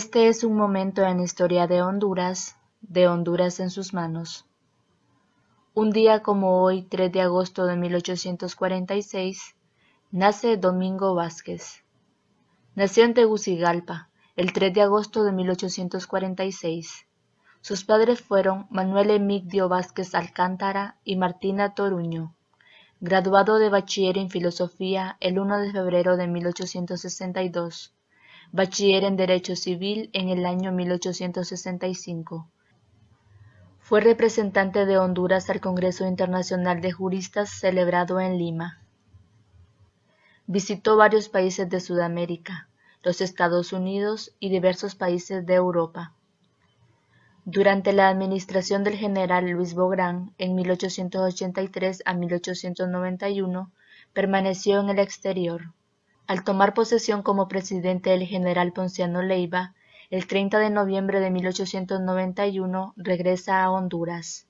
Este es un momento en la historia de Honduras, de Honduras en sus manos. Un día como hoy, 3 de agosto de 1846, nace Domingo Vázquez. Nació en Tegucigalpa, el 3 de agosto de 1846. Sus padres fueron Manuel Emigdio Vázquez Alcántara y Martina Toruño. Graduado de bachiller en filosofía el 1 de febrero de 1862 bachiller en Derecho Civil en el año 1865. Fue representante de Honduras al Congreso Internacional de Juristas celebrado en Lima. Visitó varios países de Sudamérica, los Estados Unidos y diversos países de Europa. Durante la administración del general Luis Bográn en 1883 a 1891, permaneció en el exterior. Al tomar posesión como presidente el general Ponciano Leiva, el 30 de noviembre de 1891 regresa a Honduras.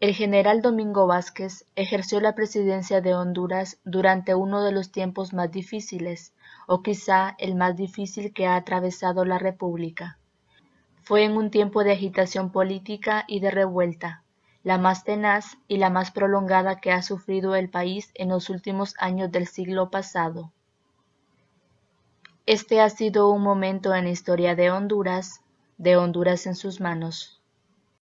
El general Domingo Vázquez ejerció la presidencia de Honduras durante uno de los tiempos más difíciles, o quizá el más difícil que ha atravesado la República. Fue en un tiempo de agitación política y de revuelta, la más tenaz y la más prolongada que ha sufrido el país en los últimos años del siglo pasado. Este ha sido un momento en la historia de Honduras, de Honduras en sus manos.